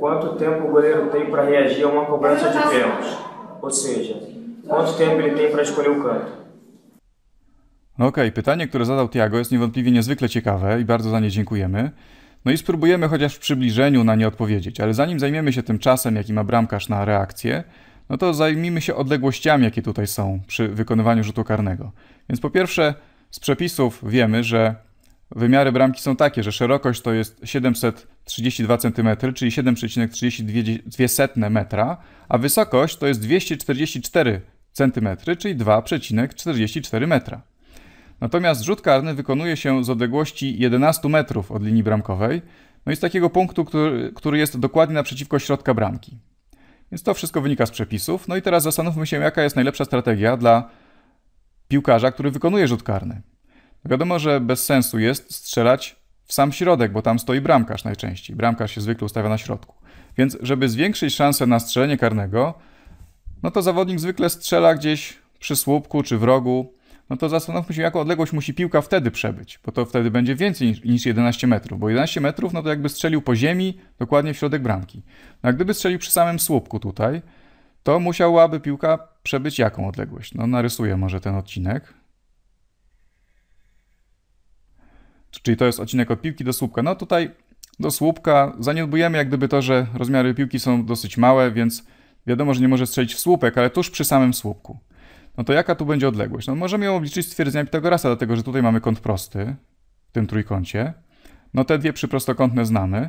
Quanto tempo o goleiro tem para reagir a uma cobrança de pênalti? Ou seja, quanto tempo ele tem para escolher o canto? No okej, okay, pytanie, które zadał Tiago jest niewątpliwie niezwykle ciekawe i bardzo za nie dziękujemy. No i spróbujemy chociaż w przybliżeniu na nie odpowiedzieć, ale zanim zajmiemy się tym czasem, jaki ma bramkarz na reakcję, no to zajmijmy się odległościami, jakie tutaj są przy wykonywaniu rzutu karnego. Więc po pierwsze, z przepisów wiemy, że Wymiary bramki są takie, że szerokość to jest 732 cm, czyli 7,32 metra, a wysokość to jest 244 cm, czyli 2,44 metra. Natomiast rzut karny wykonuje się z odległości 11 metrów od linii bramkowej, no i z takiego punktu, który, który jest dokładnie naprzeciwko środka bramki. Więc to wszystko wynika z przepisów. No i teraz zastanówmy się, jaka jest najlepsza strategia dla piłkarza, który wykonuje rzut karny. Wiadomo, że bez sensu jest strzelać w sam środek, bo tam stoi bramkarz najczęściej. Bramkarz się zwykle ustawia na środku. Więc żeby zwiększyć szansę na strzelenie karnego, no to zawodnik zwykle strzela gdzieś przy słupku czy w rogu. No to zastanówmy się, jaką odległość musi piłka wtedy przebyć, bo to wtedy będzie więcej niż 11 metrów, bo 11 metrów, no to jakby strzelił po ziemi, dokładnie w środek bramki. No a gdyby strzelił przy samym słupku tutaj, to musiałaby piłka przebyć jaką odległość? No narysuję może ten odcinek. czyli to jest odcinek od piłki do słupka. No tutaj do słupka zaniedbujemy jak gdyby to, że rozmiary piłki są dosyć małe, więc wiadomo, że nie może strzelić w słupek, ale tuż przy samym słupku. No to jaka tu będzie odległość? No możemy ją obliczyć z twierdzenia Pitagorasa, dlatego że tutaj mamy kąt prosty w tym trójkącie. No te dwie przyprostokątne znamy,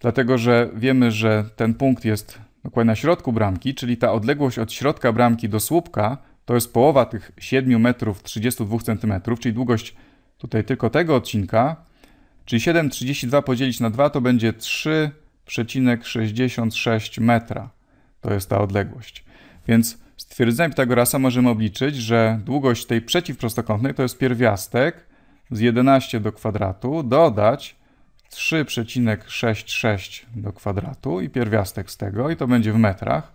dlatego że wiemy, że ten punkt jest dokładnie na środku bramki, czyli ta odległość od środka bramki do słupka to jest połowa tych 7 metrów 32 cm, czyli długość tutaj tylko tego odcinka, czyli 7,32 podzielić na 2 to będzie 3,66 metra. To jest ta odległość. Więc z twierdzenia Pitagorasa możemy obliczyć, że długość tej przeciwprostokątnej to jest pierwiastek z 11 do kwadratu dodać 3,66 do kwadratu i pierwiastek z tego i to będzie w metrach.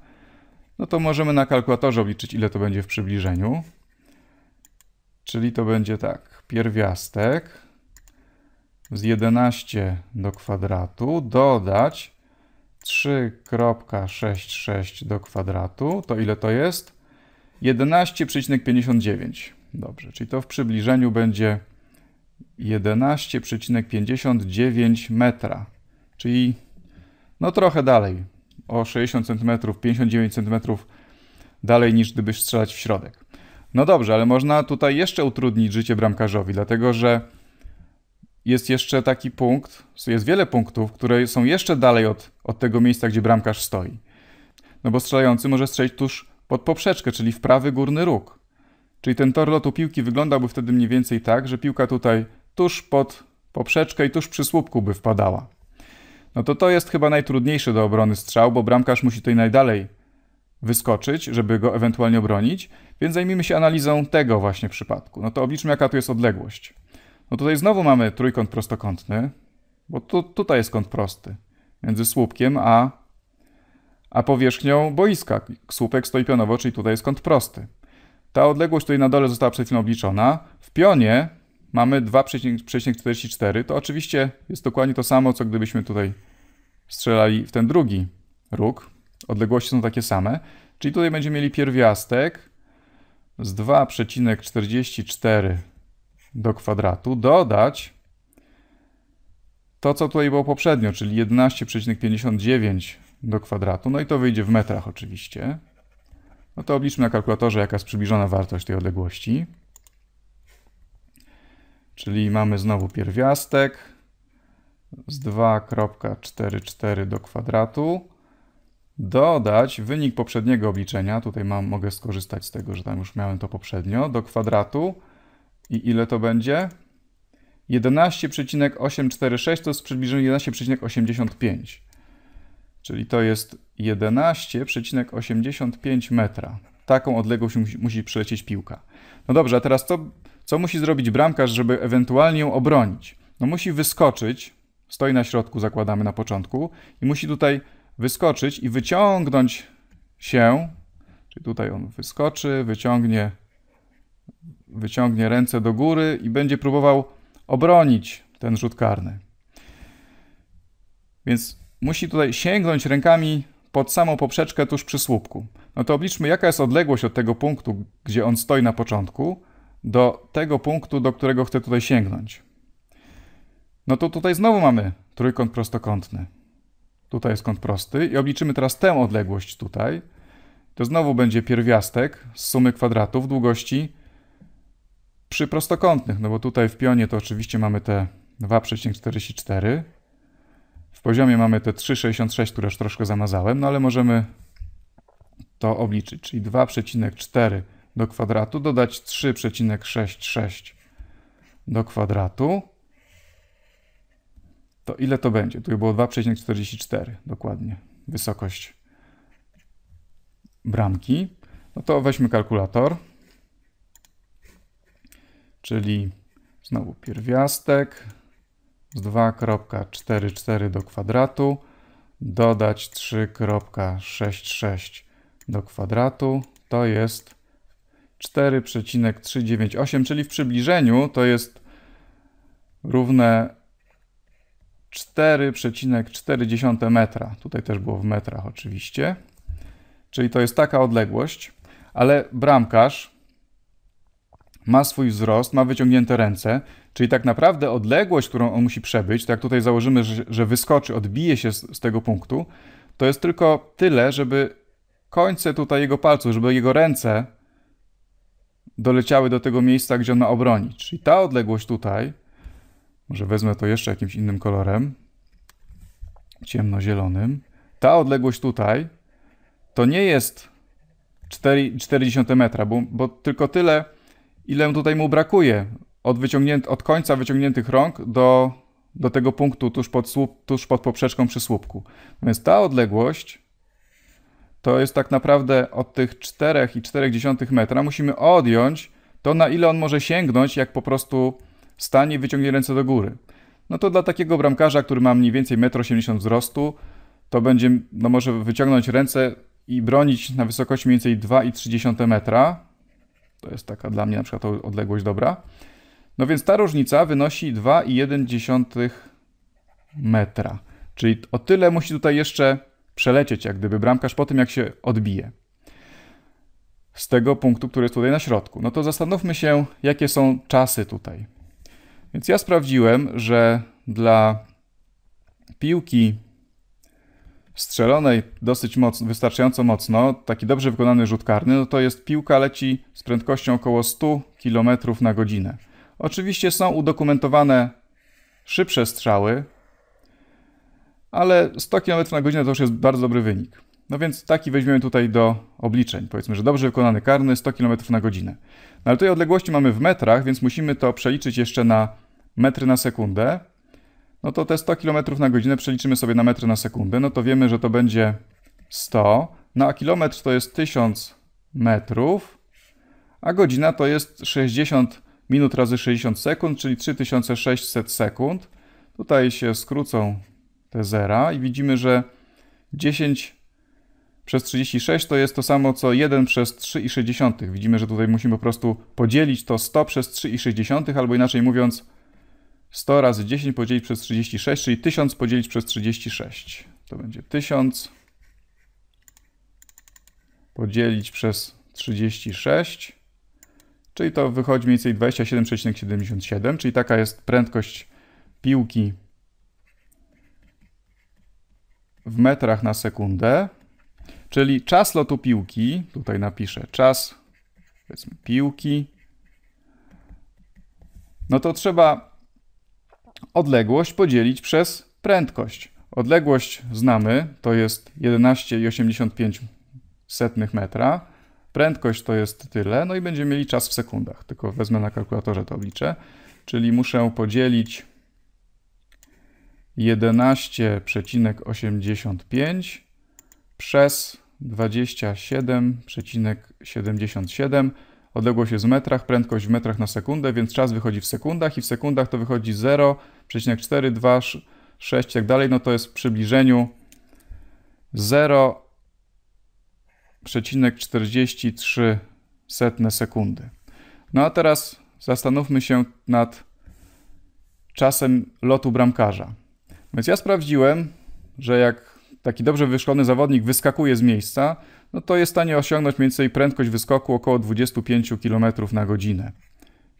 No to możemy na kalkulatorze obliczyć ile to będzie w przybliżeniu. Czyli to będzie tak, pierwiastek z 11 do kwadratu dodać 3,66 do kwadratu, to ile to jest? 11,59. Dobrze, czyli to w przybliżeniu będzie 11,59 metra, czyli no trochę dalej, o 60 cm, 59 cm dalej niż gdybyś strzelać w środek. No dobrze, ale można tutaj jeszcze utrudnić życie bramkarzowi, dlatego że jest jeszcze taki punkt, jest wiele punktów, które są jeszcze dalej od, od tego miejsca, gdzie bramkarz stoi. No bo strzelający może strzelić tuż pod poprzeczkę, czyli w prawy górny róg. Czyli ten tor lotu piłki wyglądałby wtedy mniej więcej tak, że piłka tutaj tuż pod poprzeczkę i tuż przy słupku by wpadała. No to to jest chyba najtrudniejszy do obrony strzał, bo bramkarz musi tutaj najdalej wyskoczyć, żeby go ewentualnie obronić, więc zajmijmy się analizą tego właśnie przypadku. No to obliczmy, jaka tu jest odległość. No tutaj znowu mamy trójkąt prostokątny, bo tu, tutaj jest kąt prosty między słupkiem a, a powierzchnią boiska. Słupek stoi pionowo, czyli tutaj jest kąt prosty. Ta odległość tutaj na dole została przed chwilą obliczona. W pionie mamy 2,44. To oczywiście jest dokładnie to samo, co gdybyśmy tutaj strzelali w ten drugi róg, Odległości są takie same. Czyli tutaj będziemy mieli pierwiastek z 2,44 do kwadratu dodać to, co tutaj było poprzednio, czyli 11,59 do kwadratu. No i to wyjdzie w metrach oczywiście. No to obliczmy na kalkulatorze, jaka jest przybliżona wartość tej odległości. Czyli mamy znowu pierwiastek z 2,44 do kwadratu dodać wynik poprzedniego obliczenia, tutaj mam, mogę skorzystać z tego, że tam już miałem to poprzednio, do kwadratu i ile to będzie? 11,846 to jest przybliżenie 11,85. Czyli to jest 11,85 metra. Taką odległość musi przelecieć piłka. No dobrze, a teraz co, co musi zrobić bramkarz, żeby ewentualnie ją obronić? No musi wyskoczyć, stoi na środku, zakładamy na początku, i musi tutaj wyskoczyć i wyciągnąć się. Czyli tutaj on wyskoczy, wyciągnie, wyciągnie ręce do góry i będzie próbował obronić ten rzut karny. Więc musi tutaj sięgnąć rękami pod samą poprzeczkę tuż przy słupku. No to obliczmy, jaka jest odległość od tego punktu, gdzie on stoi na początku, do tego punktu, do którego chce tutaj sięgnąć. No to tutaj znowu mamy trójkąt prostokątny. Tutaj jest kąt prosty. I obliczymy teraz tę odległość tutaj. To znowu będzie pierwiastek z sumy kwadratów długości przy prostokątnych, no bo tutaj w pionie to oczywiście mamy te 2,44. W poziomie mamy te 3,66, które już troszkę zamazałem, no ale możemy to obliczyć. Czyli 2,4 do kwadratu dodać 3,66 do kwadratu to ile to będzie? Tu było 2,44 dokładnie wysokość bramki. No to weźmy kalkulator, czyli znowu pierwiastek z 2,44 do kwadratu, dodać 3,66 do kwadratu, to jest 4,398, czyli w przybliżeniu to jest równe 4,4 metra. Tutaj też było w metrach oczywiście. Czyli to jest taka odległość, ale bramkarz ma swój wzrost, ma wyciągnięte ręce, czyli tak naprawdę odległość, którą on musi przebyć, tak jak tutaj założymy, że, że wyskoczy, odbije się z, z tego punktu, to jest tylko tyle, żeby końce tutaj jego palców, żeby jego ręce doleciały do tego miejsca, gdzie on ma obronić. Czyli ta odległość tutaj może wezmę to jeszcze jakimś innym kolorem. Ciemnozielonym. Ta odległość tutaj to nie jest 4,4 metra, bo, bo tylko tyle, ile tutaj mu brakuje od, od końca wyciągniętych rąk do, do tego punktu tuż pod, słup, tuż pod poprzeczką przy słupku. Więc ta odległość to jest tak naprawdę od tych 4,4 metra musimy odjąć to, na ile on może sięgnąć, jak po prostu Stanie, wyciągnie ręce do góry. No to dla takiego bramkarza, który ma mniej więcej 1,80 m wzrostu, to będzie, no może wyciągnąć ręce i bronić na wysokości mniej więcej 2,3 metra. To jest taka dla mnie na przykład odległość dobra. No więc ta różnica wynosi 2,1 metra. Czyli o tyle musi tutaj jeszcze przelecieć, jak gdyby bramkarz po tym, jak się odbije. Z tego punktu, który jest tutaj na środku. No to zastanówmy się, jakie są czasy tutaj. Więc ja sprawdziłem, że dla piłki strzelonej dosyć mocno, wystarczająco mocno, taki dobrze wykonany rzut karny, no to jest piłka leci z prędkością około 100 km na godzinę. Oczywiście są udokumentowane szybsze strzały, ale 100 km na godzinę to już jest bardzo dobry wynik. No więc taki weźmiemy tutaj do obliczeń. Powiedzmy, że dobrze wykonany karny 100 km na godzinę. No ale tutaj odległości mamy w metrach, więc musimy to przeliczyć jeszcze na metry na sekundę. No to te 100 km na godzinę przeliczymy sobie na metry na sekundę. No to wiemy, że to będzie 100. No a kilometr to jest 1000 metrów, a godzina to jest 60 minut razy 60 sekund, czyli 3600 sekund. Tutaj się skrócą te zera i widzimy, że 10 przez 36 to jest to samo co 1 przez 3,6. Widzimy, że tutaj musimy po prostu podzielić to 100 przez 3,6, albo inaczej mówiąc 100 razy 10 podzielić przez 36, czyli 1000 podzielić przez 36. To będzie 1000 podzielić przez 36, czyli to wychodzi mniej więcej 27,77, czyli taka jest prędkość piłki w metrach na sekundę. Czyli czas lotu piłki, tutaj napiszę czas powiedzmy piłki, no to trzeba odległość podzielić przez prędkość. Odległość znamy, to jest 11,85 metra. Prędkość to jest tyle, no i będziemy mieli czas w sekundach. Tylko wezmę na kalkulatorze to obliczę. Czyli muszę podzielić 11,85 przez 27,77. Odległość jest w metrach, prędkość w metrach na sekundę, więc czas wychodzi w sekundach i w sekundach to wychodzi 0,426 i tak dalej. No to jest w przybliżeniu 0,43 setne sekundy. No a teraz zastanówmy się nad czasem lotu bramkarza. Więc ja sprawdziłem, że jak taki dobrze wyszkolony zawodnik wyskakuje z miejsca, no to jest w stanie osiągnąć mniej więcej prędkość wyskoku około 25 km na godzinę.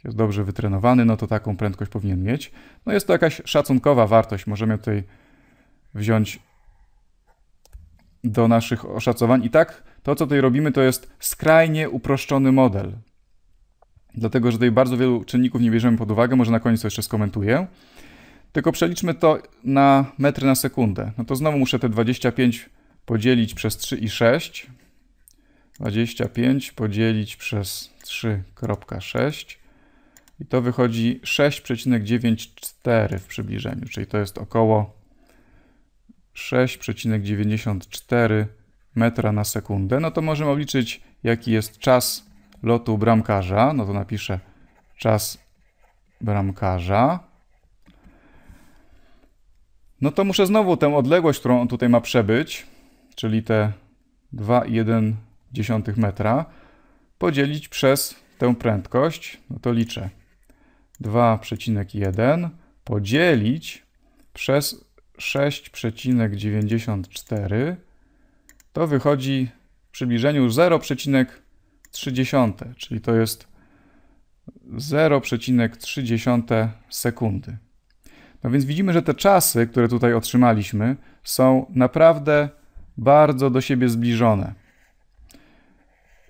Jest dobrze wytrenowany, no to taką prędkość powinien mieć. No jest to jakaś szacunkowa wartość. Możemy tutaj wziąć do naszych oszacowań. I tak to, co tutaj robimy, to jest skrajnie uproszczony model. Dlatego, że tutaj bardzo wielu czynników nie bierzemy pod uwagę, może na koniec to jeszcze skomentuję. Tylko przeliczmy to na metry na sekundę. No to znowu muszę te 25 podzielić przez 3 i 6. 25 podzielić przez 3,6 i to wychodzi 6,94 w przybliżeniu, czyli to jest około 6,94 metra na sekundę. No to możemy obliczyć, jaki jest czas lotu bramkarza. No to napiszę czas bramkarza no to muszę znowu tę odległość, którą on tutaj ma przebyć, czyli te 2,1 metra, podzielić przez tę prędkość. No to liczę. 2,1 podzielić przez 6,94 to wychodzi w przybliżeniu 0,3, czyli to jest 0,3 sekundy. No więc widzimy, że te czasy, które tutaj otrzymaliśmy, są naprawdę bardzo do siebie zbliżone.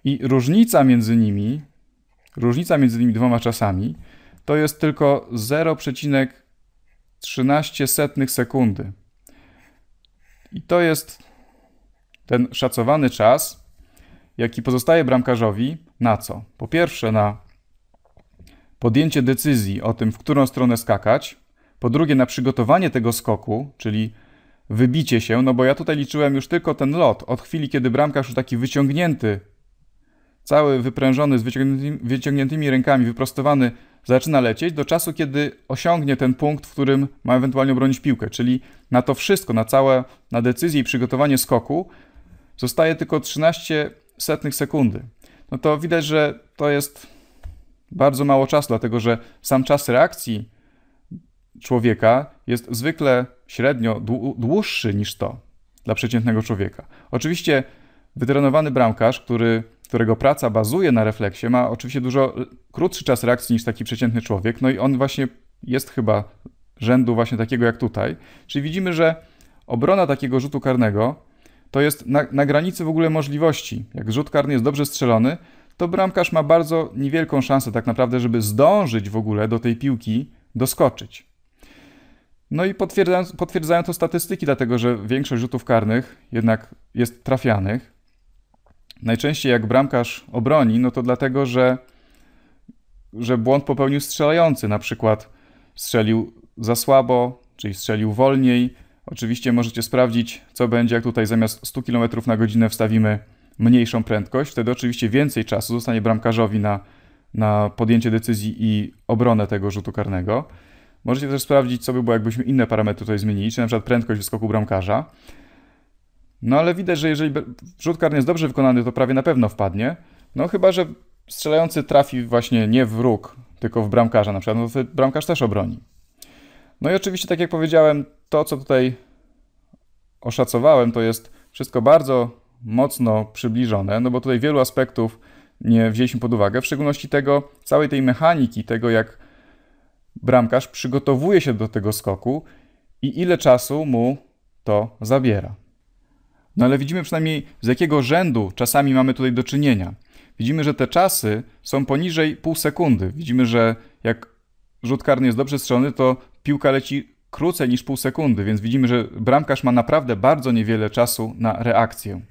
I różnica między nimi, różnica między tymi dwoma czasami, to jest tylko 0,13 sekundy. I to jest ten szacowany czas, jaki pozostaje bramkarzowi na co? Po pierwsze, na podjęcie decyzji o tym, w którą stronę skakać, po drugie, na przygotowanie tego skoku, czyli wybicie się, no bo ja tutaj liczyłem już tylko ten lot. Od chwili, kiedy bramkarz już taki wyciągnięty, cały wyprężony, z wyciągniętymi, wyciągniętymi rękami, wyprostowany, zaczyna lecieć, do czasu, kiedy osiągnie ten punkt, w którym ma ewentualnie obronić piłkę. Czyli na to wszystko, na całe, na decyzję i przygotowanie skoku, zostaje tylko 13 setnych sekundy. No to widać, że to jest bardzo mało czasu, dlatego że sam czas reakcji człowieka jest zwykle średnio dłuższy niż to dla przeciętnego człowieka. Oczywiście wytrenowany bramkarz, który, którego praca bazuje na refleksie, ma oczywiście dużo krótszy czas reakcji niż taki przeciętny człowiek, no i on właśnie jest chyba rzędu właśnie takiego jak tutaj. Czyli widzimy, że obrona takiego rzutu karnego to jest na, na granicy w ogóle możliwości. Jak rzut karny jest dobrze strzelony, to bramkarz ma bardzo niewielką szansę tak naprawdę, żeby zdążyć w ogóle do tej piłki doskoczyć. No i potwierdzają, potwierdzają to statystyki, dlatego że większość rzutów karnych jednak jest trafianych. Najczęściej jak bramkarz obroni, no to dlatego, że, że błąd popełnił strzelający. Na przykład strzelił za słabo, czyli strzelił wolniej. Oczywiście możecie sprawdzić, co będzie, jak tutaj zamiast 100 km na godzinę wstawimy mniejszą prędkość. Wtedy oczywiście więcej czasu zostanie bramkarzowi na, na podjęcie decyzji i obronę tego rzutu karnego. Możecie też sprawdzić, co by było, jakbyśmy inne parametry tutaj zmienili, czy na przykład prędkość wyskoku bramkarza. No ale widać, że jeżeli rzut karny jest dobrze wykonany, to prawie na pewno wpadnie. No chyba, że strzelający trafi właśnie nie w róg, tylko w bramkarza na przykład, no to bramkarz też obroni. No i oczywiście, tak jak powiedziałem, to co tutaj oszacowałem, to jest wszystko bardzo mocno przybliżone, no bo tutaj wielu aspektów nie wzięliśmy pod uwagę, w szczególności tego, całej tej mechaniki, tego jak bramkarz przygotowuje się do tego skoku i ile czasu mu to zabiera. No ale widzimy przynajmniej z jakiego rzędu czasami mamy tutaj do czynienia. Widzimy, że te czasy są poniżej pół sekundy. Widzimy, że jak rzut karny jest dobrze strzelony, to piłka leci krócej niż pół sekundy, więc widzimy, że bramkarz ma naprawdę bardzo niewiele czasu na reakcję.